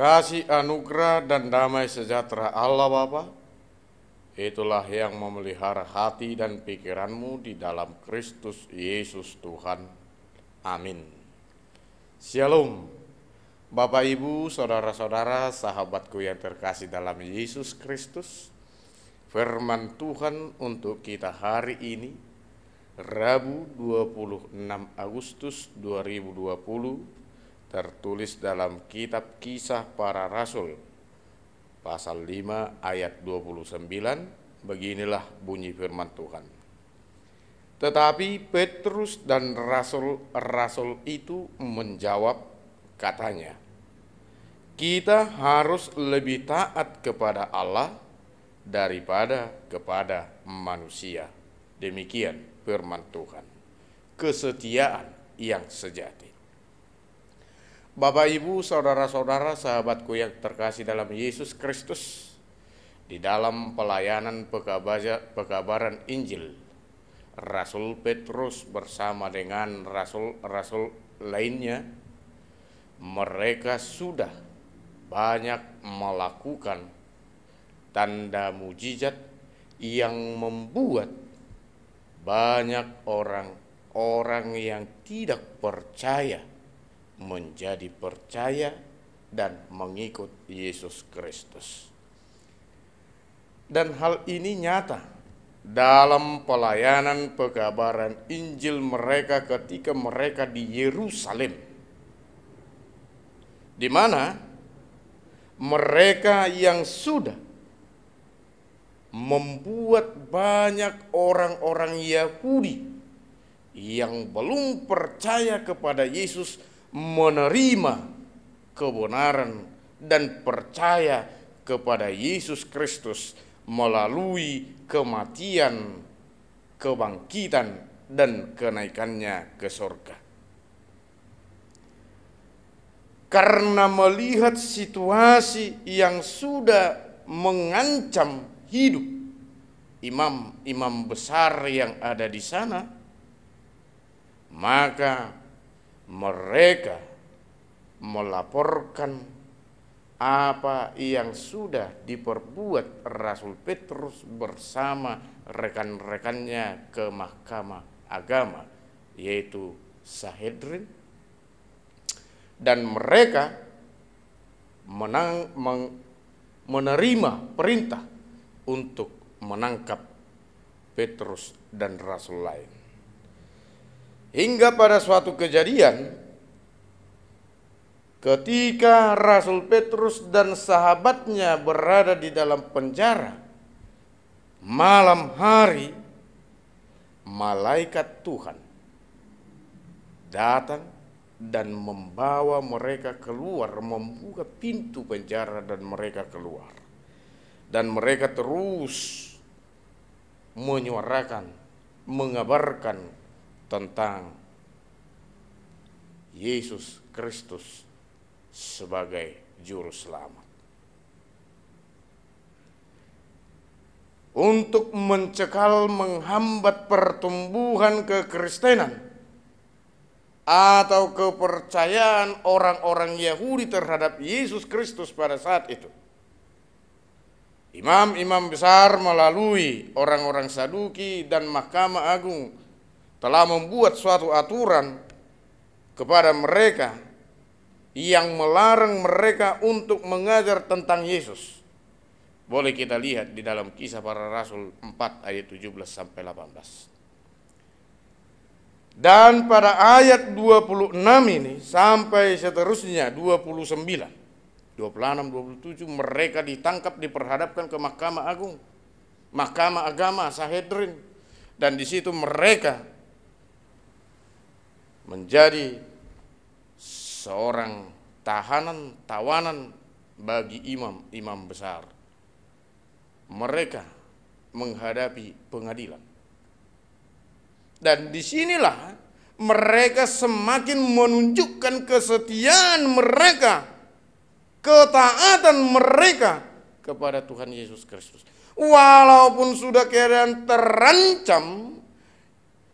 Kasih anugerah dan damai sejahtera Allah Bapa, itulah yang memelihara hati dan pikiranmu di dalam Kristus Yesus Tuhan. Amin. Shalom. Bapak, Ibu, Saudara-saudara, sahabatku yang terkasih dalam Yesus Kristus, firman Tuhan untuk kita hari ini, Rabu 26 Agustus 2020, tertulis dalam kitab kisah para rasul pasal 5 ayat 29 beginilah bunyi firman Tuhan tetapi Petrus dan rasul-rasul itu menjawab katanya kita harus lebih taat kepada Allah daripada kepada manusia demikian firman Tuhan kesetiaan yang sejati Bapak, Ibu, saudara-saudara, sahabatku yang terkasih dalam Yesus Kristus, di dalam pelayanan pekabaran Injil, Rasul Petrus bersama dengan rasul-rasul lainnya, mereka sudah banyak melakukan tanda mujizat yang membuat banyak orang-orang yang tidak percaya menjadi percaya dan mengikut Yesus Kristus. Dan hal ini nyata dalam pelayanan pekabaran Injil mereka ketika mereka di Yerusalem. Di mana mereka yang sudah membuat banyak orang-orang Yahudi yang belum percaya kepada Yesus menerima kebenaran dan percaya kepada Yesus Kristus melalui kematian, kebangkitan, dan kenaikannya ke sorga. Karena melihat situasi yang sudah mengancam hidup imam-imam besar yang ada di sana, maka mereka melaporkan apa yang sudah diperbuat Rasul Petrus bersama rekan-rekannya ke mahkamah agama yaitu Sahedrin dan mereka menang, meng, menerima perintah untuk menangkap Petrus dan Rasul lain. Hingga pada suatu kejadian ketika Rasul Petrus dan sahabatnya berada di dalam penjara malam hari malaikat Tuhan datang dan membawa mereka keluar, membuka pintu penjara dan mereka keluar. Dan mereka terus menyuarakan, mengabarkan tentang Yesus Kristus sebagai juru selamat. Untuk mencekal menghambat pertumbuhan kekristenan atau kepercayaan orang-orang Yahudi terhadap Yesus Kristus pada saat itu. Imam-imam besar melalui orang-orang Saduki dan Mahkamah Agung telah membuat suatu aturan kepada mereka yang melarang mereka untuk mengajar tentang Yesus. Boleh kita lihat di dalam kisah para rasul 4 ayat 17 sampai 18. Dan pada ayat 26 ini sampai seterusnya 29, 26, 27 mereka ditangkap diperhadapkan ke Mahkamah Agung, Mahkamah Agama Sahedrin dan di situ mereka menjadi seorang tahanan tawanan bagi imam-imam besar. Mereka menghadapi pengadilan. Dan disinilah mereka semakin menunjukkan kesetiaan mereka, ketaatan mereka kepada Tuhan Yesus Kristus. Walaupun sudah keadaan terancam,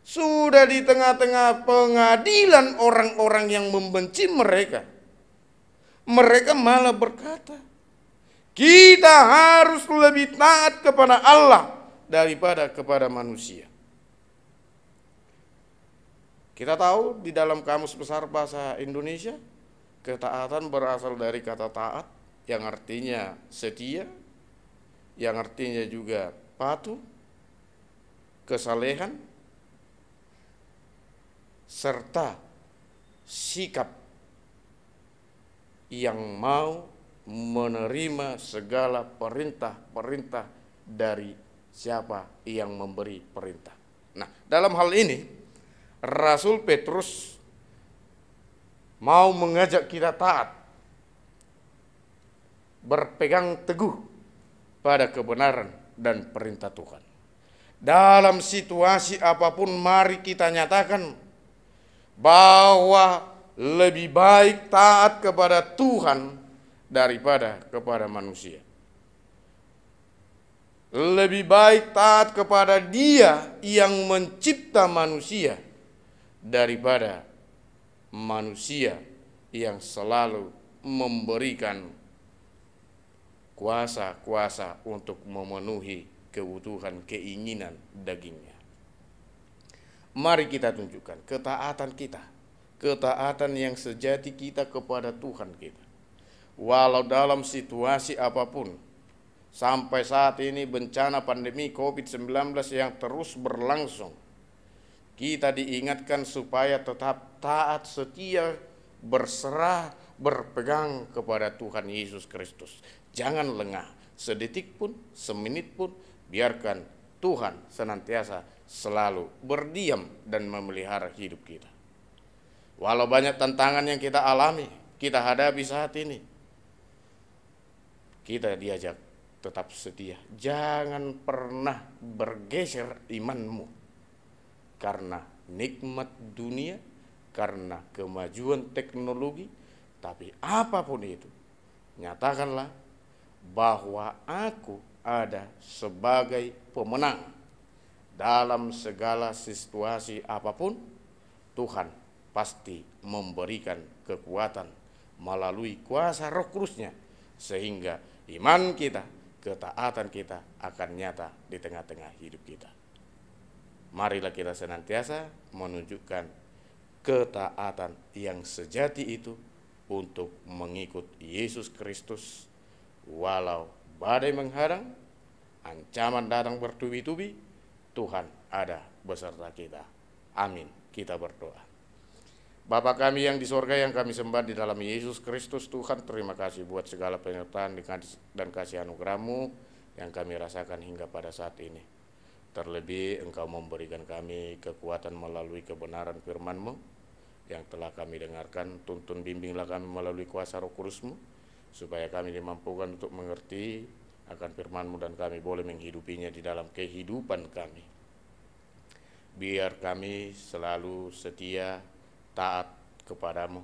sudah di tengah-tengah pengadilan orang-orang yang membenci mereka. Mereka malah berkata, kita harus lebih taat kepada Allah daripada kepada manusia. Kita tahu di dalam kamus besar bahasa Indonesia, ketaatan berasal dari kata taat yang artinya setia, yang artinya juga patuh, kesalehan, serta sikap yang mau menerima segala perintah-perintah dari siapa yang memberi perintah. Nah, dalam hal ini Rasul Petrus mau mengajak kita taat berpegang teguh pada kebenaran dan perintah Tuhan. Dalam situasi apapun mari kita nyatakan bahwa lebih baik taat kepada Tuhan daripada kepada manusia. Lebih baik taat kepada Dia yang mencipta manusia daripada manusia yang selalu memberikan kuasa-kuasa untuk memenuhi kebutuhan keinginan dagingnya. Mari kita tunjukkan ketaatan kita, ketaatan yang sejati kita kepada Tuhan kita. Walau dalam situasi apapun, sampai saat ini bencana pandemi COVID-19 yang terus berlangsung, kita diingatkan supaya tetap taat setia, berserah, berpegang kepada Tuhan Yesus Kristus. Jangan lengah, sedetik pun, seminit pun, biarkan Tuhan senantiasa selalu berdiam dan memelihara hidup kita. Walau banyak tantangan yang kita alami, kita hadapi saat ini, kita diajak tetap setia. Jangan pernah bergeser imanmu karena nikmat dunia, karena kemajuan teknologi, tapi apapun itu, nyatakanlah bahwa aku ada sebagai pemenang dalam segala situasi apapun, Tuhan pasti memberikan kekuatan melalui kuasa roh kudusnya sehingga iman kita, ketaatan kita akan nyata di tengah-tengah hidup kita. Marilah kita senantiasa menunjukkan ketaatan yang sejati itu untuk mengikut Yesus Kristus walau badai menghadang, ancaman datang bertubi-tubi, Tuhan ada beserta kita. Amin. Kita berdoa. Bapa kami yang di sorga yang kami sembah di dalam Yesus Kristus Tuhan, terima kasih buat segala penyertaan dan kasih anugerahmu yang kami rasakan hingga pada saat ini. Terlebih engkau memberikan kami kekuatan melalui kebenaran firmanmu yang telah kami dengarkan, tuntun bimbinglah kami melalui kuasa roh kudusmu, supaya kami dimampukan untuk mengerti akan firman-Mu dan kami boleh menghidupinya di dalam kehidupan kami. Biar kami selalu setia taat kepadamu,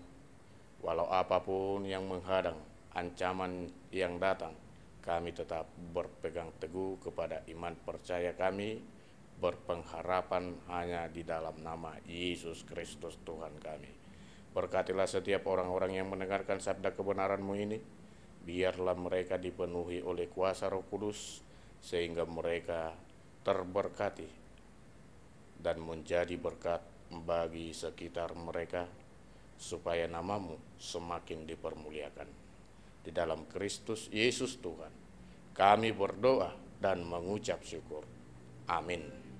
walau apapun yang menghadang, ancaman yang datang, kami tetap berpegang teguh kepada iman percaya kami, berpengharapan hanya di dalam nama Yesus Kristus Tuhan kami. Berkatilah setiap orang-orang yang mendengarkan sabda kebenaranmu ini, biarlah mereka dipenuhi oleh kuasa Roh Kudus sehingga mereka terberkati dan menjadi berkat bagi sekitar mereka supaya namamu semakin dipermuliakan di dalam Kristus Yesus Tuhan. Kami berdoa dan mengucap syukur. Amin.